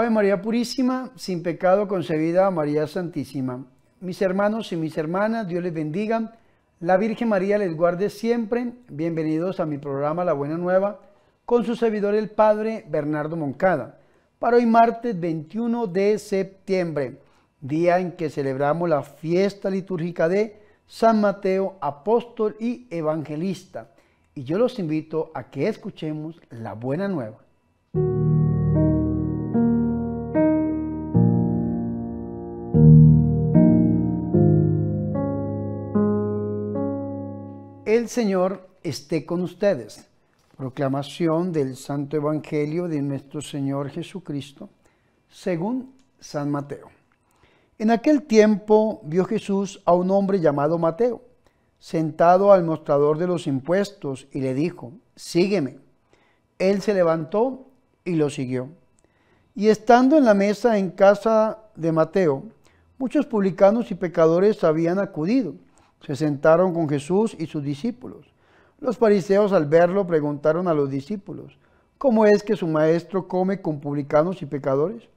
Ave María Purísima, sin pecado concebida, María Santísima. Mis hermanos y mis hermanas, Dios les bendiga. La Virgen María les guarde siempre. Bienvenidos a mi programa La Buena Nueva con su servidor el Padre Bernardo Moncada. Para hoy martes 21 de septiembre, día en que celebramos la fiesta litúrgica de San Mateo, apóstol y evangelista. Y yo los invito a que escuchemos la Buena Nueva. El Señor esté con ustedes. Proclamación del Santo Evangelio de nuestro Señor Jesucristo, según San Mateo. En aquel tiempo vio Jesús a un hombre llamado Mateo, sentado al mostrador de los impuestos, y le dijo, sígueme. Él se levantó y lo siguió. Y estando en la mesa en casa de Mateo, muchos publicanos y pecadores habían acudido se sentaron con Jesús y sus discípulos. Los fariseos al verlo preguntaron a los discípulos, ¿cómo es que su maestro come con publicanos y pecadores?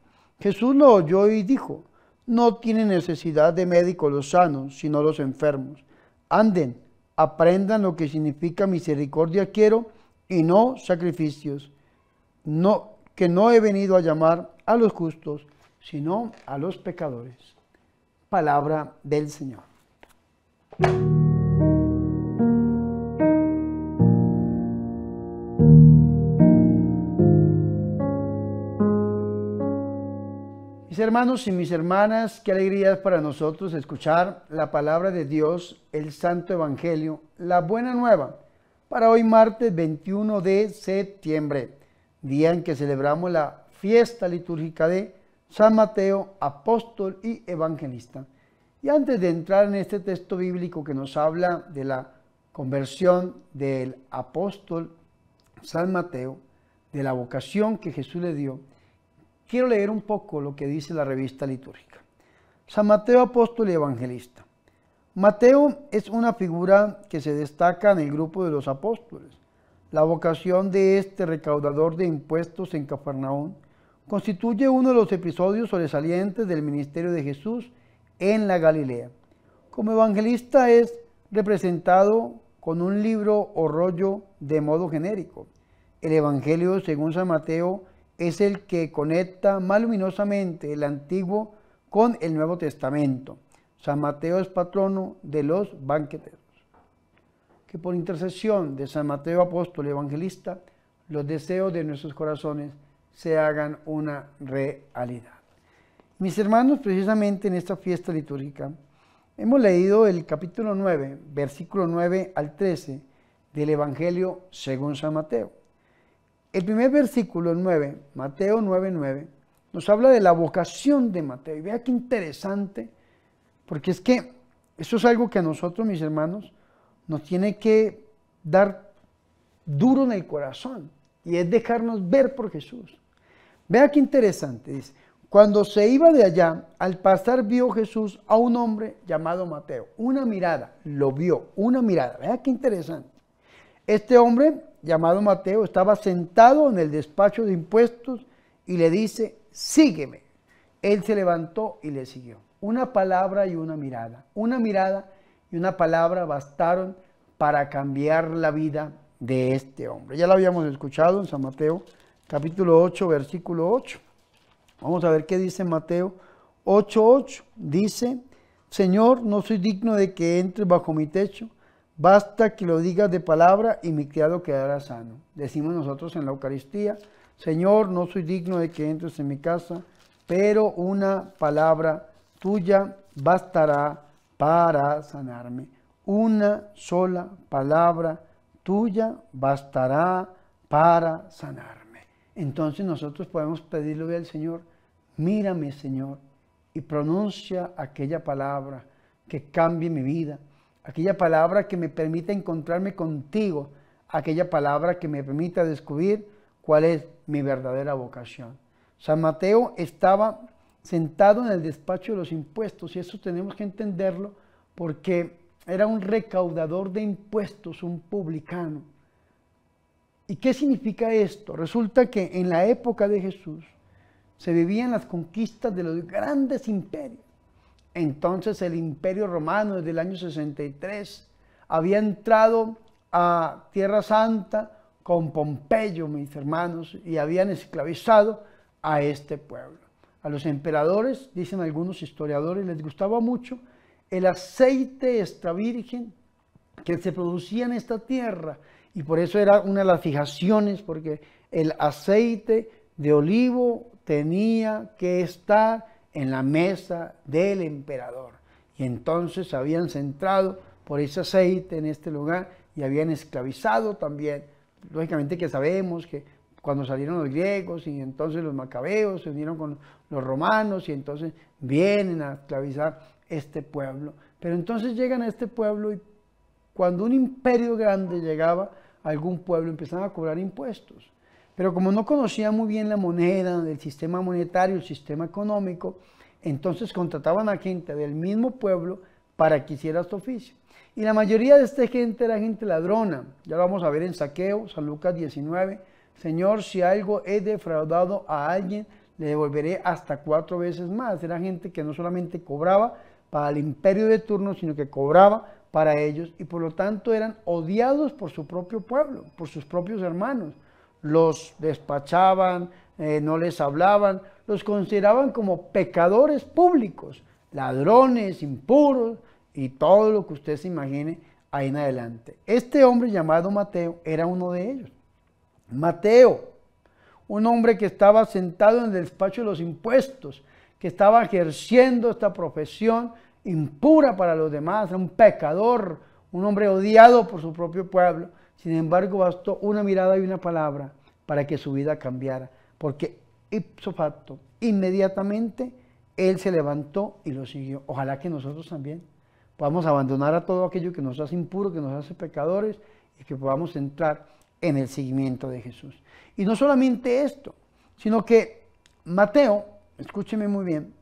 Jesús lo oyó y dijo, no tienen necesidad de médicos los sanos, sino los enfermos. Anden, aprendan lo que significa misericordia quiero y no sacrificios. No, que no he venido a llamar a los justos, sino a los pecadores. Palabra del Señor. Mis hermanos y mis hermanas, qué alegría es para nosotros escuchar la palabra de Dios, el Santo Evangelio, la buena nueva, para hoy martes 21 de septiembre, día en que celebramos la fiesta litúrgica de San Mateo, apóstol y evangelista. Y antes de entrar en este texto bíblico que nos habla de la conversión del apóstol San Mateo, de la vocación que Jesús le dio, quiero leer un poco lo que dice la revista litúrgica. San Mateo, apóstol y evangelista. Mateo es una figura que se destaca en el grupo de los apóstoles. La vocación de este recaudador de impuestos en Cafarnaón constituye uno de los episodios sobresalientes del ministerio de Jesús en la Galilea. Como evangelista es representado con un libro o rollo de modo genérico. El Evangelio, según San Mateo, es el que conecta más luminosamente el Antiguo con el Nuevo Testamento. San Mateo es patrono de los banqueteros. Que por intercesión de San Mateo apóstol evangelista, los deseos de nuestros corazones se hagan una realidad. Mis hermanos, precisamente en esta fiesta litúrgica, hemos leído el capítulo 9, versículo 9 al 13 del Evangelio según San Mateo. El primer versículo 9, Mateo 9, 9, nos habla de la vocación de Mateo. Y vea qué interesante, porque es que eso es algo que a nosotros, mis hermanos, nos tiene que dar duro en el corazón y es dejarnos ver por Jesús. Vea qué interesante, dice, cuando se iba de allá, al pasar vio Jesús a un hombre llamado Mateo. Una mirada, lo vio, una mirada. Vea qué interesante. Este hombre llamado Mateo estaba sentado en el despacho de impuestos y le dice, sígueme. Él se levantó y le siguió. Una palabra y una mirada. Una mirada y una palabra bastaron para cambiar la vida de este hombre. Ya lo habíamos escuchado en San Mateo capítulo 8, versículo 8. Vamos a ver qué dice Mateo 8:8. Dice, Señor, no soy digno de que entres bajo mi techo. Basta que lo digas de palabra y mi criado quedará sano. Decimos nosotros en la Eucaristía, Señor, no soy digno de que entres en mi casa, pero una palabra tuya bastará para sanarme. Una sola palabra tuya bastará para sanarme. Entonces nosotros podemos pedirle al Señor, Mírame, Señor, y pronuncia aquella palabra que cambie mi vida, aquella palabra que me permita encontrarme contigo, aquella palabra que me permita descubrir cuál es mi verdadera vocación. San Mateo estaba sentado en el despacho de los impuestos y eso tenemos que entenderlo porque era un recaudador de impuestos, un publicano. ¿Y qué significa esto? Resulta que en la época de Jesús se vivían las conquistas de los grandes imperios. Entonces el imperio romano desde el año 63 había entrado a Tierra Santa con Pompeyo, mis hermanos, y habían esclavizado a este pueblo. A los emperadores, dicen algunos historiadores, les gustaba mucho el aceite extra virgen que se producía en esta tierra. Y por eso era una de las fijaciones, porque el aceite de olivo tenía que estar en la mesa del emperador. Y entonces habían centrado por ese aceite en este lugar y habían esclavizado también. Lógicamente que sabemos que cuando salieron los griegos y entonces los macabeos se unieron con los romanos y entonces vienen a esclavizar este pueblo. Pero entonces llegan a este pueblo y cuando un imperio grande llegaba a algún pueblo empezaban a cobrar impuestos. Pero como no conocía muy bien la moneda, el sistema monetario, el sistema económico, entonces contrataban a gente del mismo pueblo para que hiciera este oficio. Y la mayoría de esta gente era gente ladrona. Ya lo vamos a ver en Saqueo, San Lucas 19. Señor, si algo he defraudado a alguien, le devolveré hasta cuatro veces más. Era gente que no solamente cobraba para el imperio de turno, sino que cobraba para ellos y por lo tanto eran odiados por su propio pueblo, por sus propios hermanos los despachaban, eh, no les hablaban, los consideraban como pecadores públicos, ladrones, impuros y todo lo que usted se imagine ahí en adelante. Este hombre llamado Mateo era uno de ellos. Mateo, un hombre que estaba sentado en el despacho de los impuestos, que estaba ejerciendo esta profesión impura para los demás, un pecador, un hombre odiado por su propio pueblo sin embargo, bastó una mirada y una palabra para que su vida cambiara, porque ipso facto, inmediatamente, él se levantó y lo siguió. Ojalá que nosotros también podamos abandonar a todo aquello que nos hace impuro, que nos hace pecadores, y que podamos entrar en el seguimiento de Jesús. Y no solamente esto, sino que Mateo, escúcheme muy bien,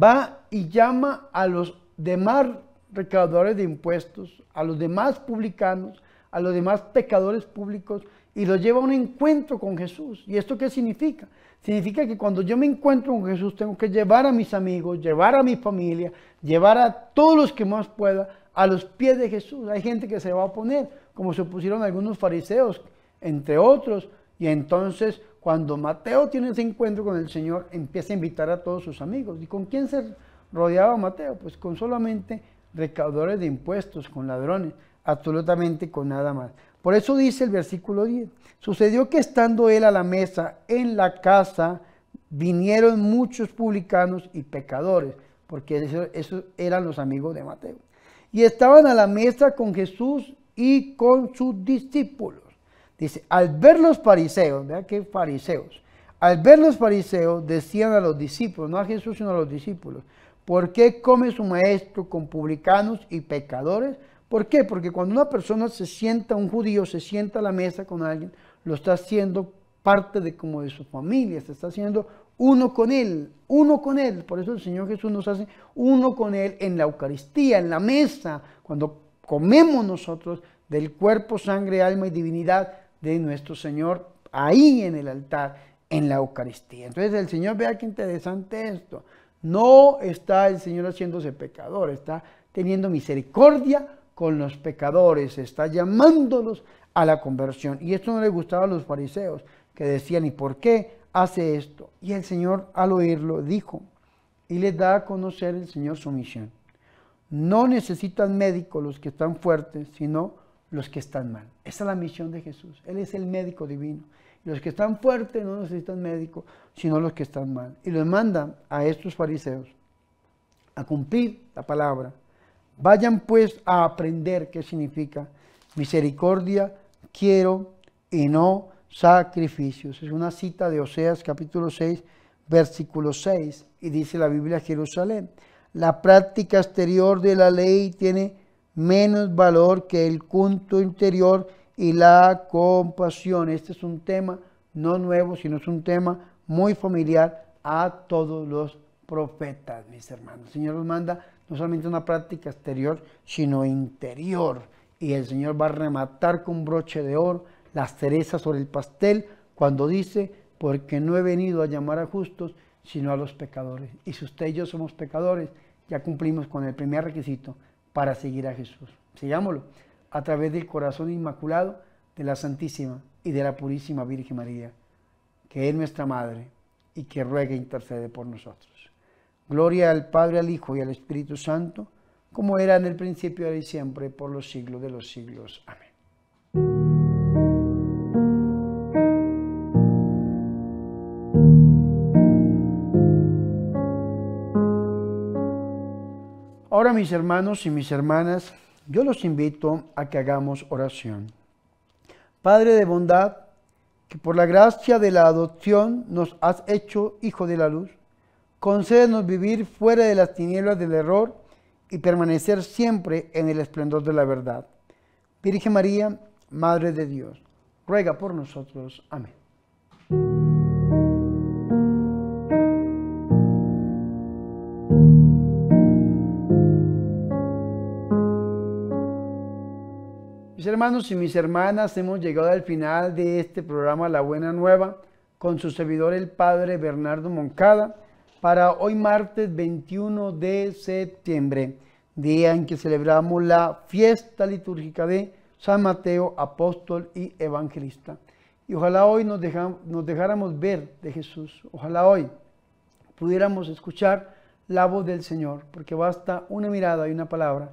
va y llama a los demás recaudadores de impuestos, a los demás publicanos, a los demás pecadores públicos y los lleva a un encuentro con Jesús. ¿Y esto qué significa? Significa que cuando yo me encuentro con Jesús tengo que llevar a mis amigos, llevar a mi familia, llevar a todos los que más pueda a los pies de Jesús. Hay gente que se va a poner como se opusieron algunos fariseos, entre otros. Y entonces cuando Mateo tiene ese encuentro con el Señor, empieza a invitar a todos sus amigos. ¿Y con quién se rodeaba Mateo? Pues con solamente recaudadores de impuestos, con ladrones absolutamente con nada más. Por eso dice el versículo 10, sucedió que estando él a la mesa en la casa, vinieron muchos publicanos y pecadores, porque esos, eran los amigos de Mateo. Y estaban a la mesa con Jesús y con sus discípulos. Dice, al ver los fariseos, vea que fariseos, al ver los fariseos decían a los discípulos, no a Jesús sino a los discípulos, ¿por qué come su maestro con publicanos y pecadores? ¿Por qué? Porque cuando una persona se sienta, un judío se sienta a la mesa con alguien, lo está haciendo parte de como de su familia, se está haciendo uno con él, uno con él. Por eso el Señor Jesús nos hace uno con él en la Eucaristía, en la mesa, cuando comemos nosotros del cuerpo, sangre, alma y divinidad de nuestro Señor ahí en el altar, en la Eucaristía. Entonces el Señor, vea qué interesante esto. No está el Señor haciéndose pecador, está teniendo misericordia con los pecadores, está llamándolos a la conversión. Y esto no le gustaba a los fariseos, que decían, ¿y por qué hace esto? Y el Señor al oírlo dijo, y les da a conocer el Señor su misión. No necesitan médicos los que están fuertes, sino los que están mal. Esa es la misión de Jesús. Él es el médico divino. Los que están fuertes no necesitan médico, sino los que están mal. Y los manda a estos fariseos a cumplir la palabra Vayan pues a aprender qué significa misericordia, quiero y no sacrificios. Es una cita de Oseas capítulo 6, versículo 6, y dice la Biblia Jerusalén, la práctica exterior de la ley tiene menos valor que el culto interior y la compasión. Este es un tema no nuevo, sino es un tema muy familiar a todos los profetas, mis hermanos. El Señor nos manda no solamente una práctica exterior, sino interior. Y el Señor va a rematar con broche de oro las cerezas sobre el pastel cuando dice, porque no he venido a llamar a justos, sino a los pecadores. Y si usted y yo somos pecadores, ya cumplimos con el primer requisito para seguir a Jesús. Sigámoslo a través del corazón inmaculado de la Santísima y de la Purísima Virgen María, que es nuestra Madre y que ruega e intercede por nosotros. Gloria al Padre, al Hijo y al Espíritu Santo, como era en el principio, ahora y siempre, por los siglos de los siglos. Amén. Ahora mis hermanos y mis hermanas, yo los invito a que hagamos oración. Padre de bondad, que por la gracia de la adopción nos has hecho hijo de la luz Concédenos vivir fuera de las tinieblas del error y permanecer siempre en el esplendor de la verdad. Virgen María, Madre de Dios, ruega por nosotros. Amén. Mis hermanos y mis hermanas, hemos llegado al final de este programa La Buena Nueva con su servidor el Padre Bernardo Moncada para hoy martes 21 de septiembre, día en que celebramos la fiesta litúrgica de San Mateo, apóstol y evangelista. Y ojalá hoy nos, dejáramos ver de Jesús, ojalá hoy pudiéramos escuchar la voz del Señor, porque basta una mirada y una palabra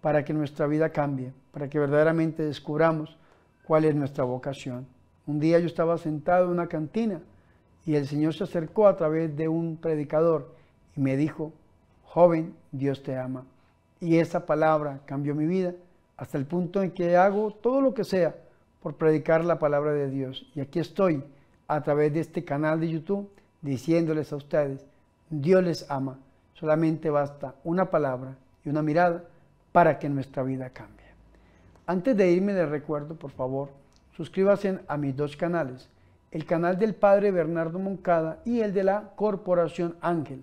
para que nuestra vida cambie, para que verdaderamente descubramos cuál es nuestra vocación. Un día yo estaba sentado en una cantina, y el Señor se acercó a través de un predicador y me dijo, joven, Dios te ama. Y esa palabra cambió mi vida hasta el punto en que hago todo lo que sea por predicar la palabra de Dios. Y aquí estoy a través de este canal de YouTube diciéndoles a ustedes, Dios les ama. Solamente basta una palabra y una mirada para que nuestra vida cambie. Antes de irme les recuerdo, por favor, suscríbanse a mis dos canales, el canal del padre Bernardo Moncada y el de la Corporación Ángel.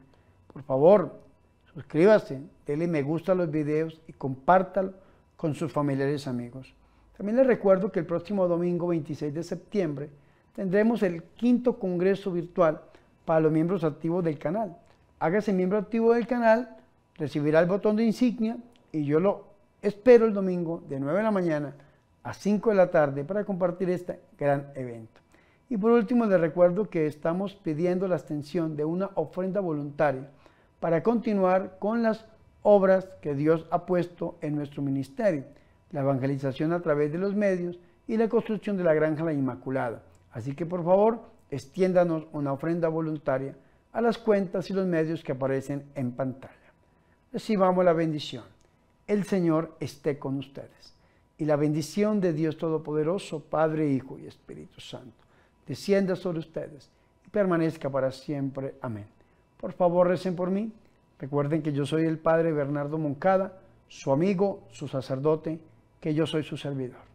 Por favor, suscríbase, déle me gusta a los videos y compártalo con sus familiares y amigos. También les recuerdo que el próximo domingo 26 de septiembre tendremos el quinto congreso virtual para los miembros activos del canal. Hágase miembro activo del canal, recibirá el botón de insignia y yo lo espero el domingo de 9 de la mañana a 5 de la tarde para compartir este gran evento. Y por último, les recuerdo que estamos pidiendo la extensión de una ofrenda voluntaria para continuar con las obras que Dios ha puesto en nuestro ministerio, la evangelización a través de los medios y la construcción de la Granja La Inmaculada. Así que por favor, extiéndanos una ofrenda voluntaria a las cuentas y los medios que aparecen en pantalla. Recibamos la bendición. El Señor esté con ustedes. Y la bendición de Dios Todopoderoso, Padre, Hijo y Espíritu Santo descienda sobre ustedes y permanezca para siempre. Amén. Por favor, recen por mí. Recuerden que yo soy el Padre Bernardo Moncada, su amigo, su sacerdote, que yo soy su servidor.